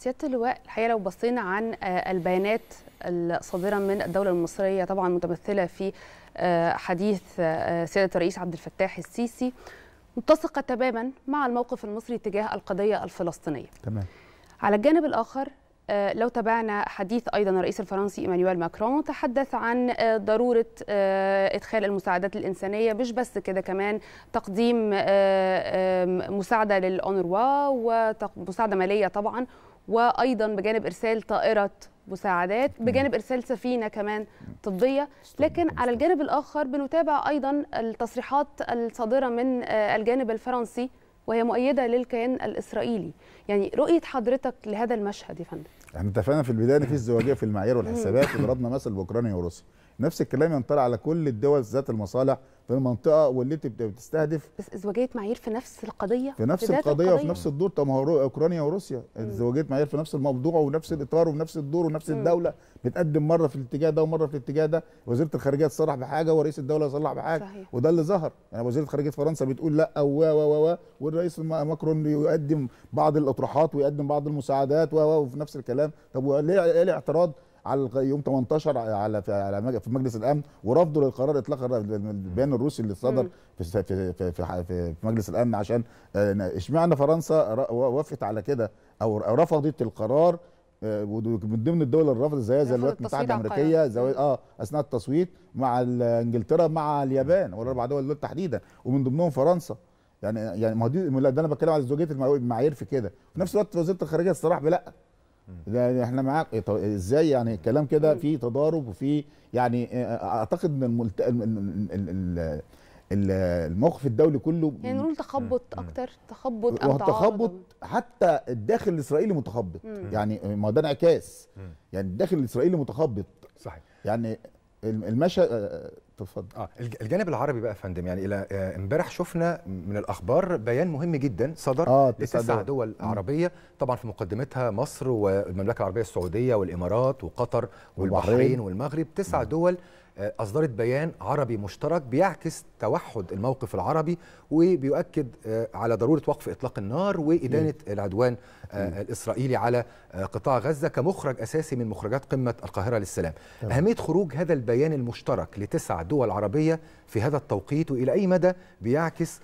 سياده اللواء الحقيقه لو بصينا عن آه، البيانات الصادره من الدوله المصريه طبعا متمثله في آه، حديث آه، سياده الرئيس عبد الفتاح السيسي متسقه تماما مع الموقف المصري تجاه القضيه الفلسطينيه. تمام. على الجانب الاخر لو تابعنا حديث ايضا الرئيس الفرنسي ايمانويل ماكرون تحدث عن ضروره ادخال المساعدات الانسانيه مش بس كده كمان تقديم مساعده للاونروا ومساعده ماليه طبعا وايضا بجانب ارسال طائره مساعدات بجانب ارسال سفينه كمان طبيه لكن على الجانب الاخر بنتابع ايضا التصريحات الصادره من آه، الجانب الفرنسي وهي مؤيده للكيان الاسرائيلي يعني رؤيه حضرتك لهذا المشهد يا فندم احنا اتفقنا في البدايه ان في ازدواجيه في المعايير والحسابات وضربنا مثل باوكرانيا وروسيا نفس الكلام ينطلع على كل الدول ذات المصالح في المنطقه واللي انت بتستهدف بس ازدواجيه معايير في نفس القضيه في نفس القضية, القضيه وفي نفس الدور طب ما هو اوكرانيا وروسيا ازدواجيه معايير في نفس الموضوع ونفس الاطار ونفس الدور ونفس الدوله بتقدم مره في الاتجاه ده ومره في الاتجاه ده وزيره الخارجيه تصرح بحاجه ورئيس الدوله يصرح بحاجه صحيح. وده اللي ظهر يعني وزيره خارجيه فرنسا بتقول لا و و و والرئيس ماكرون يقدم بعض الاطروحات ويقدم بعض المساعدات و وفي نفس الكلام طب ليه إيه الاعتراض على يوم 18 على في مجلس الامن ورفضوا للقرار اطلاق البيان الروسي اللي صدر في في في, في مجلس الامن عشان آه، اشمعنى فرنسا وافقت على كده او رفضت القرار آه، من ضمن الدول اللي رفضت زيها زي الولايات المتحده الامريكيه زي اه اثناء التصويت مع انجلترا مع اليابان والاربع دول دول تحديدا ومن ضمنهم فرنسا يعني يعني ما دي ده انا بتكلم على زوجيه المعايير في كده في نفس الوقت وزيره الخارجيه الصراحه لا ده احنا معاك إيه طب ازاي يعني الكلام كده في تضارب وفي يعني آه، اعتقد ان الملت... الموقف الدولي كله يعني نقول تخبط اكتر تخبط او تخبط حتى الداخل الاسرائيلي متخبط مم. يعني ما ده انعكاس يعني الداخل الاسرائيلي متخبط صحيح يعني المشهد آه، اتفضل اه الجانب العربي بقى يا فندم يعني الى آه، امبارح شفنا من الاخبار بيان مهم جدا صدر آه لتسع دول عربيه طبعا في مقدمتها مصر والمملكه العربيه السعوديه والامارات وقطر والبحرين, والبحرين والمغرب تسع دول آه، أصدرت بيان عربي مشترك بيعكس توحد الموقف العربي وبيؤكد آه، على ضرورة وقف إطلاق النار وإدانة العدوان آه، الإسرائيلي على قطاع غزة كمخرج أساسي من مخرجات قمة القاهرة للسلام طبعا. أهمية خروج هذا البيان المشترك لتسع دول عربية في هذا التوقيت وإلى أي مدى بيعكس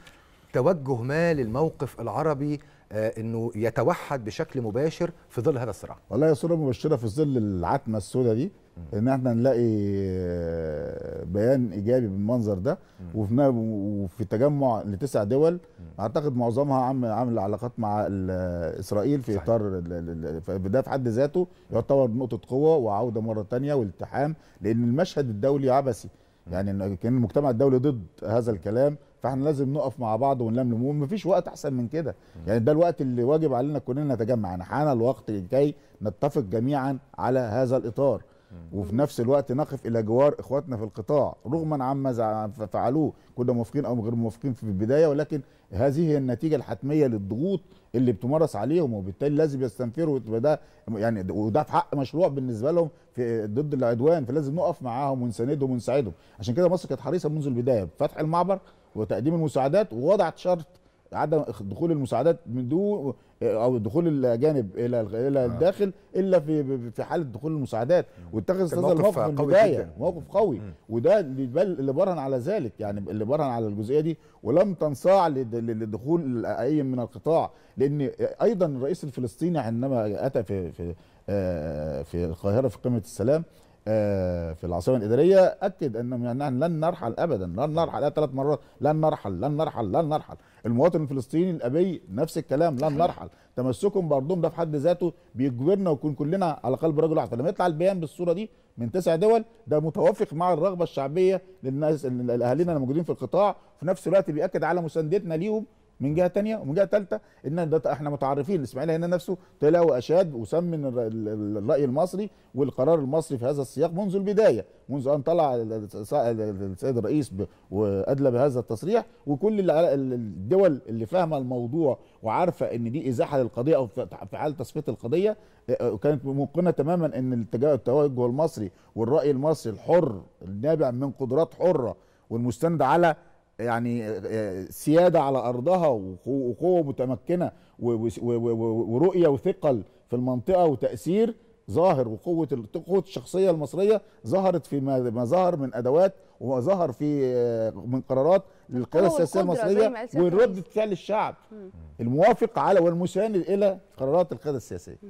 توجه ما للموقف العربي انه يتوحد بشكل مباشر في ظل هذا الصراع. والله يا صوره مبشره في ظل العتمه السوداء دي ان احنا نلاقي آه، بيان ايجابي بالمنظر ده وفي وفي تجمع لتسع دول اعتقد معظمها عامل عامل علاقات مع آه، اسرائيل في صحيح. اطار ده في حد ذاته يعتبر نقطه قوه وعوده مره ثانيه والتحام لان المشهد الدولي عبثي يعني كان المجتمع الدولي ضد هذا الكلام فاحنا لازم نقف مع بعض ونلملم ومفيش وقت احسن من كده يعني ده الوقت اللي واجب علينا كلنا نتجمع يعني حان الوقت لكي نتفق جميعا على هذا الاطار وفي نفس الوقت نقف الى جوار اخواتنا في القطاع رغما عما فعلوه كنا موافقين او غير موافقين في البدايه ولكن هذه هي النتيجه الحتميه للضغوط اللي بتمارس عليهم وبالتالي لازم يستنفروا وتبقى ده يعني وده في حق مشروع بالنسبه لهم في ضد العدوان فلازم نقف معاهم ونساندهم ونساعدهم عشان كده مصر كانت حريصه منذ البدايه بفتح المعبر وتقديم المساعدات ووضعت شرط عدم دخول المساعدات من دون او دخول الاجانب الى الى آه. الداخل الا في في حاله دخول المساعدات واتخذ استاذ الموقف من البدايه موقف قوي وده اللي برهن على ذلك يعني اللي برهن على الجزئيه دي ولم تنصاع لدخول اي من القطاع لان ايضا الرئيس الفلسطيني عندما اتى في في آه، في القاهره في قمه السلام آه، في العاصمه الاداريه اكد انهم يعني لن نرحل ابدا لن نرحل ثلاث مرات لن نرحل لن نرحل لن نرحل المواطن الفلسطيني الابي نفس الكلام لن نرحل تمسكهم بارضهم ده في حد ذاته بيجبرنا ونكون كلنا على قلب رجل واحد فلما يطلع البيان بالصوره دي من تسع دول ده متوافق مع الرغبه الشعبيه للناس الاهالينا الموجودين في القطاع في نفس الوقت بياكد على مساندتنا ليهم من جهه ثانيه ومن جهه ثالثه ان ده احنا متعرفين الاسماعيلي هنا نفسه طلع واشاد وسمن الراي المصري والقرار المصري في هذا السياق منذ البدايه منذ ان طلع السيد الرئيس وادلى بهذا التصريح وكل الدول اللي فاهمه الموضوع وعارفه ان دي ازاحه للقضيه او في حال تصفيه القضيه آه، آه، كانت موقنه تماما ان التوجه المصري والراي المصري الحر النابع من قدرات حره والمستند على يعني آه، آه، سياده على ارضها وقوه متمكنه ورؤيه وثقل في المنطقه وتاثير ظاهر وقوه قوه الشخصيه المصريه ظهرت في ما ظهر من ادوات وظهر في آه، من قرارات للقياده السياسيه المصريه ورده فعل الشعب الموافق على والمساند الى قرارات القياده السياسيه